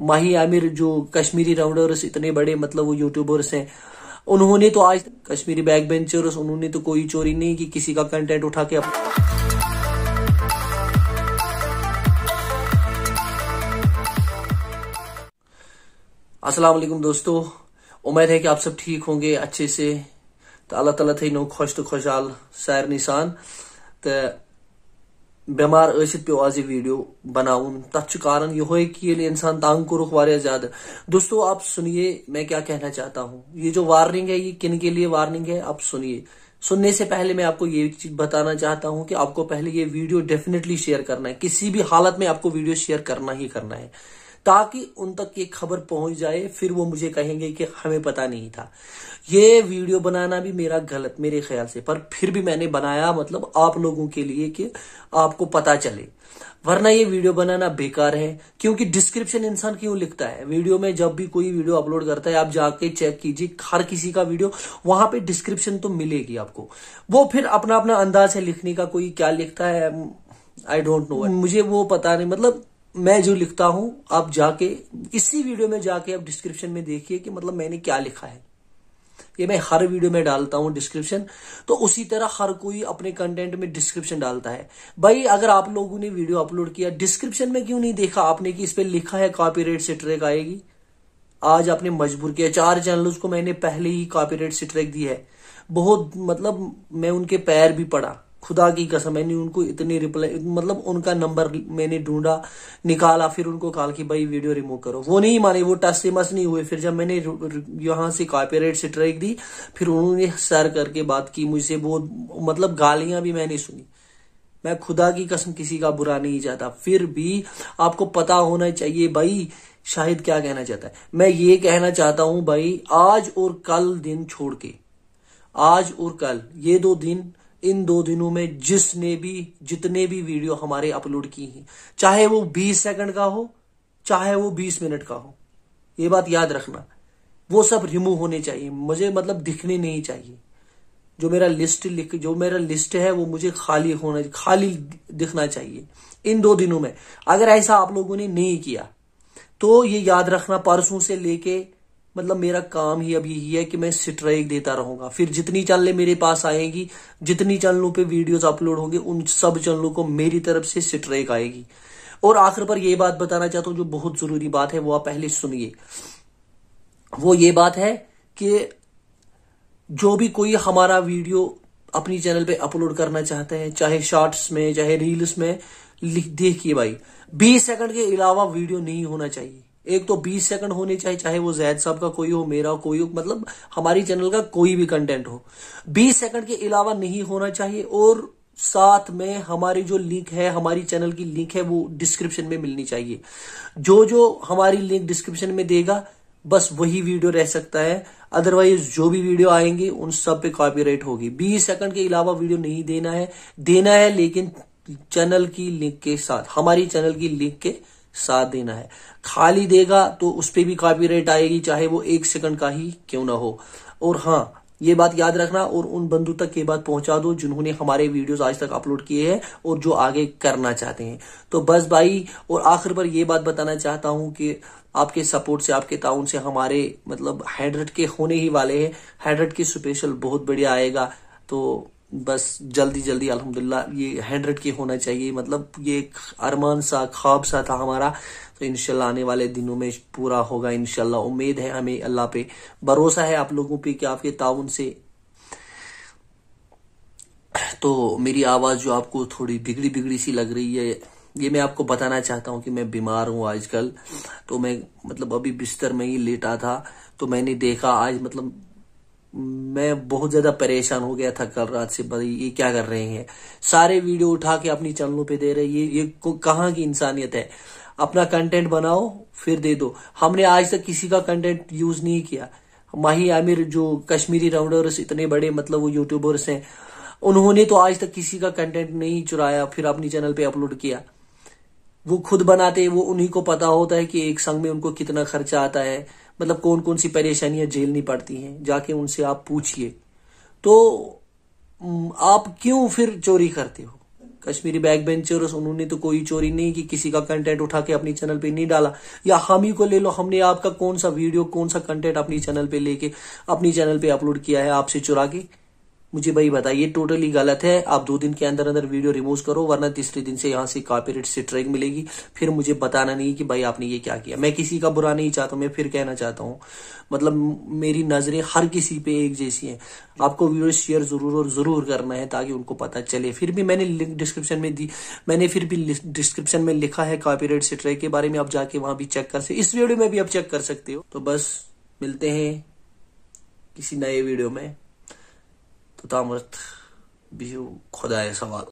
माही आमिर जो कश्मीरी राउंडर्स इतने बड़े मतलब वो यूट्यूबर्स हैं उन्होंने तो आज कश्मीरी बैक बेंचर्स उन्होंने तो कोई चोरी नहीं की किसी का कंटेंट उठा के अस्सलाम वालेकुम दोस्तों उम्मीद है कि आप सब ठीक होंगे अच्छे से तो अल्लाह तला थे नो खुश तो खुशहाल सैर निशान तो बेमार पे आज ये वीडियो बनाऊं तथ कारण यो है कि ये इंसान तंग कोरुख ज्यादा दोस्तों आप सुनिए मैं क्या कहना चाहता हूँ ये जो वार्निंग है ये किन के लिए वार्निंग है आप सुनिए सुनने से पहले मैं आपको ये चीज बताना चाहता हूँ कि आपको पहले ये वीडियो डेफिनेटली शेयर करना है किसी भी हालत में आपको वीडियो शेयर करना ही करना है ताकि उन तक ये खबर पहुंच जाए फिर वो मुझे कहेंगे कि हमें पता नहीं था ये वीडियो बनाना भी मेरा गलत मेरे ख्याल से पर फिर भी मैंने बनाया मतलब आप लोगों के लिए कि आपको पता चले वरना ये वीडियो बनाना बेकार है क्योंकि डिस्क्रिप्शन इंसान क्यों लिखता है वीडियो में जब भी कोई वीडियो अपलोड करता है आप जाके चेक कीजिए हर किसी का वीडियो वहां पे डिस्क्रिप्शन तो मिलेगी आपको वो फिर अपना अपना अंदाज है लिखने का कोई क्या लिखता है आई डोंट नो मुझे वो पता नहीं मतलब मैं जो लिखता हूं आप जाके इसी वीडियो में जाके आप डिस्क्रिप्शन में देखिए कि मतलब मैंने क्या लिखा है ये मैं हर वीडियो में डालता हूं डिस्क्रिप्शन तो उसी तरह हर कोई अपने कंटेंट में डिस्क्रिप्शन डालता है भाई अगर आप लोगों ने वीडियो अपलोड किया डिस्क्रिप्शन में क्यों नहीं देखा आपने कि इस पर लिखा है कॉपीराइट राइट सिट्रेक आएगी आज आपने मजबूर किया चार चैनल को मैंने पहले ही कॉपीराइट राइट सिट्रेक दी है बहुत मतलब मैं उनके पैर भी पड़ा खुदा की कसम मैंने उनको इतनी रिप्लाई मतलब उनका नंबर मैंने ढूंढा निकाला फिर उनको कॉल की भाई वीडियो रिमूव करो वो नहीं माने वो टस से मस नहीं हुए फिर जब मैंने यहां से कॉपीराइट ट्रेक दी फिर उन्होंने सर करके बात की मुझसे वो मतलब गालियां भी मैंने सुनी मैं खुदा की कसम किसी का बुरा नहीं चाहता फिर भी आपको पता होना चाहिए भाई शाहिद क्या कहना चाहता है मैं ये कहना चाहता हूं भाई आज और कल दिन छोड़ के आज और कल ये दो दिन इन दो दिनों में जिसने भी जितने भी वीडियो हमारे अपलोड की हैं चाहे वो 20 सेकंड का हो चाहे वो 20 मिनट का हो ये बात याद रखना वो सब रिमूव होने चाहिए मुझे मतलब दिखने नहीं चाहिए जो मेरा लिस्ट लिख जो मेरा लिस्ट है वो मुझे खाली होना खाली दिखना चाहिए इन दो दिनों में अगर ऐसा आप लोगों ने नहीं किया तो ये याद रखना परसों से लेके मतलब मेरा काम ही अब यही है कि मैं स्ट्राइक देता रहूंगा फिर जितनी चैनलें मेरे पास आएंगी जितनी चैनलों पे वीडियोस अपलोड होंगे उन सब चैनलों को मेरी तरफ से स्ट्राइक आएगी और आखिर पर यह बात बताना चाहता हूँ जो बहुत जरूरी बात है वो आप पहले सुनिए वो ये बात है कि जो भी कोई हमारा वीडियो अपनी चैनल पे अपलोड करना चाहते हैं चाहे शॉर्ट्स में चाहे रील्स में देखिए भाई 20 सेकंड के अलावा वीडियो नहीं होना चाहिए एक तो 20 सेकंड होने चाहिए चाहे वो जैद साहब का कोई हो मेरा कोई हो मतलब हमारी चैनल का कोई भी कंटेंट हो 20 सेकंड के अलावा नहीं होना चाहिए और साथ में हमारी जो लिंक है हमारी चैनल की लिंक है वो डिस्क्रिप्शन में मिलनी चाहिए जो जो हमारी लिंक डिस्क्रिप्शन में देगा बस वही वीडियो रह सकता है अदरवाइज जो भी वीडियो आएंगे उन सब पे कॉपीराइट होगी 20 सेकंड के अलावा वीडियो नहीं देना है देना है लेकिन चैनल की लिंक के साथ हमारी चैनल की लिंक के साथ देना है खाली देगा तो उस पर भी रेट आएगी चाहे वो एक सेकंड का ही क्यों ना हो और हाँ ये बात याद रखना और उन बंधु तक ये बात पहुंचा दो जिन्होंने हमारे वीडियोस आज तक अपलोड किए हैं और जो आगे करना चाहते हैं तो बस भाई और आखिर पर ये बात बताना चाहता हूं कि आपके सपोर्ट से आपके ताउन से हमारे मतलब हैडरेट के होने ही वाले हैं हैडरेट की स्पेशल बहुत बढ़िया आएगा तो बस जल्दी जल्दी अल्हम्दुलिल्लाह ये हंड्रेड के होना चाहिए मतलब ये एक अरमान सा ख्वाब सा था हमारा तो इनशाला आने वाले दिनों में पूरा होगा इनशाला उम्मीद है हमें अल्लाह पे भरोसा है आप लोगों पे कि आपके ताउन से तो मेरी आवाज़ जो आपको थोड़ी बिगड़ी बिगड़ी सी लग रही है ये मैं आपको बताना चाहता हूँ कि मैं बीमार हूँ आजकल तो मैं मतलब अभी बिस्तर में ही लेटा था तो मैंने देखा आज मतलब मैं बहुत ज़्यादा परेशान हो गया था कल रात से भाई ये क्या कर रहे हैं सारे वीडियो उठा के अपनी चैनलों पे दे रहे ये ये कहाँ की इंसानियत है अपना कंटेंट बनाओ फिर दे दो हमने आज तक किसी का कंटेंट यूज नहीं किया माही आमिर जो कश्मीरी राउंडर्स इतने बड़े मतलब वो यूट्यूबर्स हैं उन्होंने तो आज तक किसी का कंटेंट नहीं चुराया फिर अपनी चैनल पे अपलोड किया वो खुद बनाते वो उन्हीं को पता होता है कि एक संग में उनको कितना खर्चा आता है मतलब कौन कौन सी परेशानियां झेलनी पड़ती हैं जाके उनसे आप पूछिए तो आप क्यों फिर चोरी करते हो कश्मीरी बैक बेंचर्स उन्होंने तो कोई चोरी नहीं की किसी का कंटेंट उठा के अपनी चैनल पे नहीं डाला या हम ही को ले लो हमने आपका कौन सा वीडियो कौन सा कंटेंट अपनी चैनल पे लेके अपनी चैनल पे अपलोड किया है आपसे चुरा के मुझे भाई बताइए टोटली गलत है आप दो दिन के अंदर अंदर वीडियो रिमूव करो वरना तीसरे दिन से यहाँ से कॉपीराइट से स्ट्राइक मिलेगी फिर मुझे बताना नहीं कि भाई आपने ये क्या किया मैं किसी का बुरा नहीं चाहता मैं फिर कहना चाहता हूँ मतलब मेरी नजरें हर किसी पे एक जैसी हैं आपको वीडियो शेयर जरूर और जरूर करना है ताकि उनको पता चले फिर भी मैंने लिंक डिस्क्रिप्शन में दी मैंने फिर भी डिस्क्रिप्शन में लिखा है कॉपीराइट से ट्रैक के बारे में आप जाके वहां भी चेक कर सकते इस वीडियो में भी आप चेक कर सकते हो तो बस मिलते हैं किसी नए वीडियो में Dudağım bir kodaya savar.